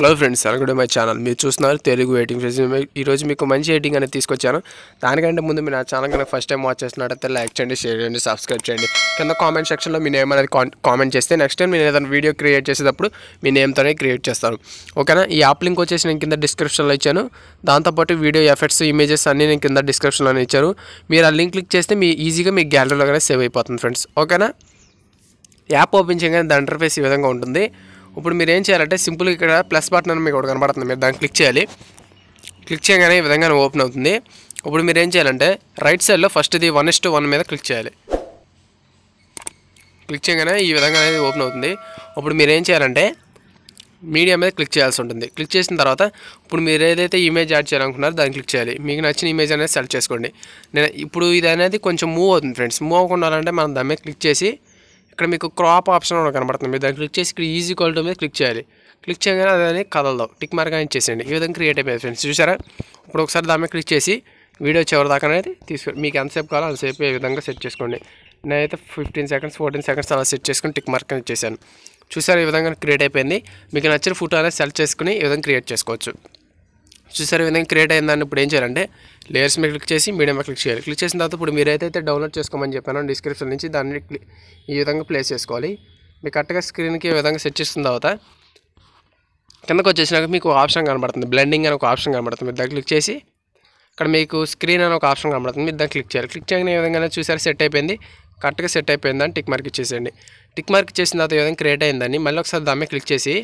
hello friends welcome to my channel మీరు చూస్తున్నారు Telugu ఎయిటింగ్ friends ఈరోజు మీకు మంచి ఎయిటింగ్ అనేది తీసుకొచ్చాను దానికంటే ముందు మీరు నా ఛానల్ కనుక ఫస్ట్ టైం వాచ్ చేస్తున్నట్టయితే లైక్ చేయండి షేర్ చేయండి సబ్స్క్రైబ్ చేయండి కింద కామెంట్ సెక్షన్లో మీ నేమ్ అనేది కామెంట్ చేస్తే నెక్స్ట్ టైం నేను ఏదైనా వీడియో క్రియేట్ చేసేటప్పుడు మీ నేమ్తోనే క్రియేట్ చేస్తాను ఓకేనా ఈ యాప్ లింక్ వచ్చేసి నేను కింద డిస్క్రిప్షన్లో ఇచ్చాను దాంతోపాటు వీడియో ఎఫెక్ట్స్ ఇమేజెస్ అన్నీ నేను కింద డిస్క్రిప్షన్లోనే ఇచ్చాను మీరు ఆ లింక్ క్లిక్ చేస్తే మీ ఈజీగా మీ కానీ సేవ్ అయిపోతుంది ఫ్రెండ్స్ ఓకేనా యాప్ ఓపెన్ చేయగానే దాని ఇంటర్ఫేస్ ఈ విధంగా ఉంటుంది ఇప్పుడు మీరు ఏం చేయాలంటే సింపుల్గా ఇక్కడ ప్లస్ బటన్ అని మీకు ఒకటి కనబడుతుంది మీరు దాన్ని క్లిక్ చేయాలి క్లిక్ చేయగానే ఈ విధంగా ఓపెన్ అవుతుంది ఇప్పుడు మీరు ఏం చేయాలంటే రైట్ సైడ్లో ఫస్ట్ ఇది వన్ ఇస్ వన్ మీద క్లిక్ చేయాలి క్లిక్ చేయగానే ఈ విధంగా అనేది ఓపెన్ అవుతుంది ఇప్పుడు మీరు ఏం చేయాలంటే మీడియా మీద క్లిక్ చేయాల్సి ఉంటుంది క్లిక్ చేసిన తర్వాత ఇప్పుడు మీరు ఏదైతే ఇమేజ్ యాడ్ చేయాలనుకున్నారో దాన్ని క్లిక్ చేయాలి మీకు నచ్చిన ఇమేజ్ అనేది సెలెక్ట్ చేసుకోండి నేను ఇప్పుడు ఇది అనేది కొంచెం మూవ్ అవుతుంది ఫ్రెండ్స్ మూవ్ అవ్వకుండా మనం దాని మీద క్లిక్ చేసి ఇక్కడ మీకు క్రాప్ ఆప్షన్ కనబడుతుంది మీరు దాన్ని క్లిక్ చేసి ఇక్కడ ఈజీ క్వాలిటీ మీద క్లిక్ చేయాలి క్లిక్ చేయగానే అదని కదలదు టిక్ మార్క్ అని చేసేయండి ఈ విధంగా క్రియేట్ అయిపోయింది ఫ్రెండ్స్ చూసారా ఇప్పుడు ఒకసారి దాని క్లిక్ చేసి వీడియో చివరి దాకా అనేది తీసుకోండి మీకు ఎంతసేపు కావాలో అంతసేపు ఈ విధంగా సెట్ చేసుకోండి నేనైతే ఫిఫ్టీన్ సెకండ్స్ ఫోర్టీన్ సెకండ్స్ అలా సెట్ చేసుకుని టిక్ మార్క్ అని చేశాను చూసారు ఈ విధంగా క్రియేట్ అయిపోయింది మీకు నచ్చిన ఫోటో అనేది సెలెక్ట్ చేసుకుని ఈ విధంగా క్రియేట్ చేసుకోవచ్చు చూసారు విధంగా క్రియేట్ అయిందాన్ని ఇప్పుడు ఏం చేయాలంటే లేయర్స్ మీద క్లిక్ చేసి మీడియం క్లిక్ చేయాలి క్లిక్ చేసిన తర్వాత ఇప్పుడు మీరు ఏదైతే డౌన్లోడ్ చేసుకోమని చెప్పాను డిస్క్రిప్షన్ నుంచి దాన్ని ఈ విధంగా ప్లేస్ చేసుకోవాలి మీకు కరెక్ట్గా స్క్రీన్కి ఈ విధంగా సెట్ చేసిన తర్వాత కిందకు వచ్చేసినాక మీకు ఆప్షన్ కనబడుతుంది బ్లెండింగ్ అని ఒక ఆప్షన్ కనబడుతుంది మీరు దాన్ని క్లిక్ చేసి ఇక్కడ మీకు స్క్రీన్ అని ఒక ఆప్షన్ కనబడుతుంది మీరు దాన్ని క్లిక్ చేయాలి క్లిక్ చేయని విధంగానే చూసారు సెట్ అయిపోయింది కరెక్ట్గా సెట్ అయిపోయిందని టిక్ మార్క్ ఇచ్చేసేయండి టిక్ మార్క్ ఇచ్చేసిన తర్వాత విధంగా క్రియేట్ అయిందని మళ్ళీ ఒకసారి దాన్ని క్లిక్ చేసి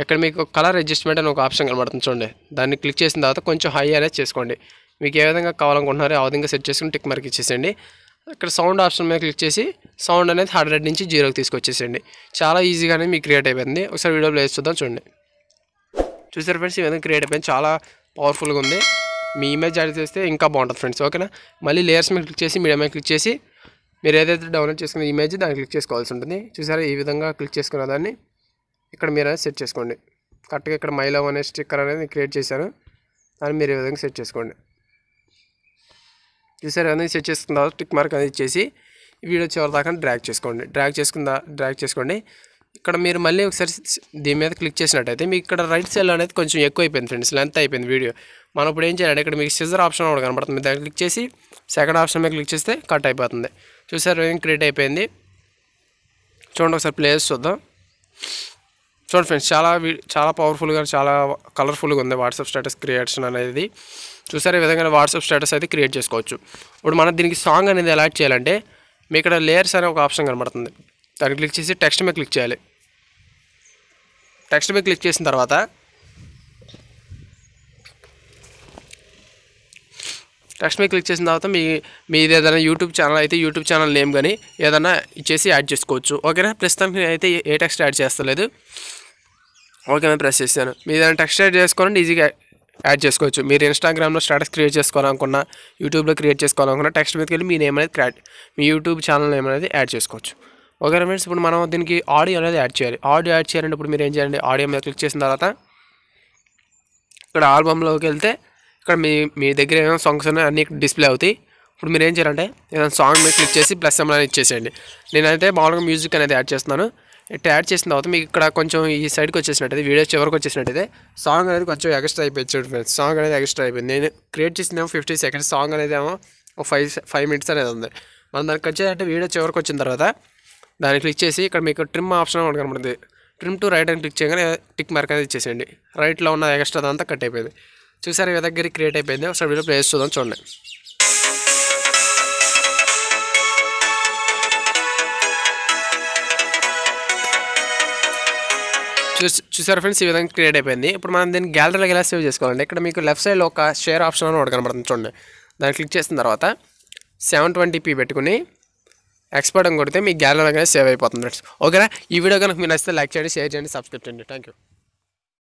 ఇక్కడ మీకు కలర్ అడ్జస్ట్మెంట్ అని ఒక ఆప్షన్ కనబడుతుంది చూడండి దాన్ని క్లిక్ చేసిన తర్వాత కొంచెం హై అనేది చేసుకోండి మీకు ఏ విధంగా కావాలనుకుంటున్నారో ఆ విధంగా సెట్ చేసుకుని టిక్ మార్క్ ఇచ్చేసేయండి ఇక్కడ సౌండ్ ఆప్షన్ మీద క్లిక్ చేసి సౌండ్ అనేది హండ్రెడ్ నుంచి జీరోకి తీసుకొచ్చేసేయండి చాలా ఈజీగానే మీకు క్రియేట్ అయిపోయింది ఒకసారి వీడియో ప్లే చూద్దాం చూడండి చూసారు ఫ్రెండ్స్ ఈ విధంగా క్రియేట్ అయిపోయింది చాలా పవర్ఫుల్గా ఉంది మీ ఇమేజ్ యాడ్ చేస్తే ఇంకా బాగుంటుంది ఫ్రెండ్స్ ఓకేనా మళ్ళీ లేయర్స్ మీద క్లిక్ చేసి మీడియా మీద క్లిక్ చేసి మీరు ఏదైతే డౌన్లోడ్ చేసుకున్న ఇమేజ్ దాన్ని క్లిక్ చేసుకోవాల్సి ఉంటుంది చూసారా ఈ విధంగా క్లిక్ చేసుకున్న దాన్ని ఇక్కడ మీరు అనేది సెట్ చేసుకోండి కరెక్ట్గా ఇక్కడ మైలవ్ అనే స్టిక్కర్ అనేది క్రియేట్ చేశాను దాన్ని మీరు ఈ విధంగా సెట్ చేసుకోండి చూసారు అనేది సెట్ చేసుకున్న తర్వాత టిక్ మార్క్ అనేది ఇచ్చేసి వీడియో చివరి దాకా డ్రాగ్ చేసుకోండి డ్రాగ్ చేసుకుందా డ్రాగ్ చేసుకోండి ఇక్కడ మీరు మళ్ళీ ఒకసారి దీని మీద క్లిక్ చేసినట్టయితే మీకు ఇక్కడ రైట్ సైడ్ అనేది కొంచెం ఎక్కువ అయిపోయింది ఫ్రెండ్స్ లెంత్ అయిపోయింది వీడియో మనం ఇప్పుడు ఏం చేయాలంటే ఇక్కడ మీకు సిజర్ ఆప్షన్ కూడా కనబడుతుంది దాన్ని క్లిక్ చేసి సెకండ్ ఆప్షన్ మీద క్లిక్ చేస్తే కట్ అయిపోతుంది చూసారు క్రియేట్ అయిపోయింది చూడండి ఒకసారి ప్లేస్ చూద్దాం చూడండి ఫ్రెండ్స్ చాలా చాలా పవర్ఫుల్గా చాలా కలర్ఫుల్గా ఉంది వాట్సాప్ స్టేటస్ క్రియేషన్ అనేది చూసారు ఈ విధంగా వాట్సాప్ స్టేటస్ అయితే క్రియేట్ చేసుకోవచ్చు ఇప్పుడు మనం దీనికి సాంగ్ అనేది ఎలా చేయాలంటే మీ ఇక్కడ లేయర్స్ అనే ఒక ఆప్షన్ కనబడుతుంది దాన్ని క్లిక్ చేసి టెక్స్ట్ మీద క్లిక్ చేయాలి టెక్స్ట్ మీద క్లిక్ చేసిన తర్వాత టెక్స్ట్ మీద క్లిక్ చేసిన తర్వాత మీ మీది ఏదైనా యూట్యూబ్ ఛానల్ అయితే యూట్యూబ్ ఛానల్ నేమ్ కానీ ఏదైనా ఇచ్చేసి యాడ్ చేసుకోవచ్చు ఓకేనా ప్రస్తుతానికి అయితే ఏ టెక్స్ట్ యాడ్ చేస్తలేదు ఓకే నేను ప్రెస్ చేశాను మీరు ఏదైనా టెక్స్ట్ యాడ్ చేసుకోవాలంటే ఈజీగా యాడ్ చేసుకోవచ్చు మీరు ఇన్స్టాగ్రామ్లో స్టేటస్ క్రియేట్ చేసుకోవాలనుకున్నా యూట్యూబ్లో క్రియేట్ చేసుకోవాలనుకున్నా టెక్స్ట్ మీదకి వెళ్ళి మీ నేమ్ అనేది క్రియేట్ మీ యూట్యూబ్ ఛానల్ నేమ్ అనేది యాడ్ చేసుకోవచ్చు ఓకే ఫ్రెండ్స్ ఇప్పుడు మనం దీనికి ఆడియో అనేది యాడ్ చేయాలి ఆడియో యాడ్ చేయాలంటే ఇప్పుడు మీరు ఏం చేయండి ఆడియో మీద క్లిక్ చేసిన తర్వాత ఇక్కడ ఆల్బమ్లోకి వెళ్తే ఇక్కడ మీ మీ దగ్గర ఏమైనా సాంగ్స్ ఉన్నాయి అన్నీ డిస్ప్లే అవుతాయి ఇప్పుడు మీరు ఏం చేయాలంటే ఏదైనా సాంగ్ మీరు క్లిక్ చేసి ప్లస్ ఎంఎల్ అని ఇచ్చేసేయండి నేనైతే మామూలుగా మ్యూజిక్ అనేది యాడ్ చేస్తున్నాను ఇట్లా యాడ్ చేసిన తర్వాత మీకు ఇక్కడ కొంచెం ఈ సైడ్కి వచ్చేసినట్టయితే వీడియో చివరికి వచ్చేసినట్టయితే సాంగ్ అనేది కొంచెం ఎక్స్ట్రా అయిపోయింది ఫ్రెండ్స్ సాంగ్ అనేది ఎక్స్ట్రా అయిపోయింది నేను క్రియేట్ చేసిన ఫిఫ్టీ సెకండ్స్ సాంగ్ అనేది ఏమో ఒక ఫైవ్ ఫైవ్ మినిట్స్ అనేది ఉంది మనం దానికి వచ్చేదంటే వీడియో చివరికి వచ్చిన తర్వాత దాన్ని క్లిక్ చేసి ఇక్కడ మీకు ట్రిమ్ ఆప్షన్ ఒకటి కనబడుతుంది ట్రిమ్ టు రైట్ అని క్లిక్ చేయగానే టిక్ మార్క్ అనేది ఇచ్చేసేయండి రైట్లో ఉన్న ఎక్స్ట్రా అంతా కట్ అయిపోయింది చూసారు ఈ దగ్గర క్రియేట్ అయిపోయింది ఒకసారి వీడియో ప్లేస్ చూద్దాం చూడండి చూసారు ఫ్రెండ్స్ ఈ విధంగా క్రియేట్ అయిపోయింది ఇప్పుడు మనం దీన్ని గ్యాలరీలోకి ఎలా సేవ్ చేసుకోవాలండి ఇక్కడ మీకు లెఫ్ట్ సైడ్లో ఒక షేర్ ఆప్షన్ అని ఒకటి కనబడుతుంది చూడండి దాన్ని క్లిక్ చేసిన తర్వాత సెవెన్ ట్వంటీ పీ పెట్టుకుని ఎక్స్పర్ట్ అని కొడితే మీ గ్యాలరీలోనే సేవ్ అయిపోతుంది ఫ్రెండ్స్ ఓకేనా ఈ వీడియో కనుక మీరు నచ్చితే లైక్ చేయండి షేర్ చేయండి సబ్స్క్రైబ్ చేయండి థ్యాంక్ యూ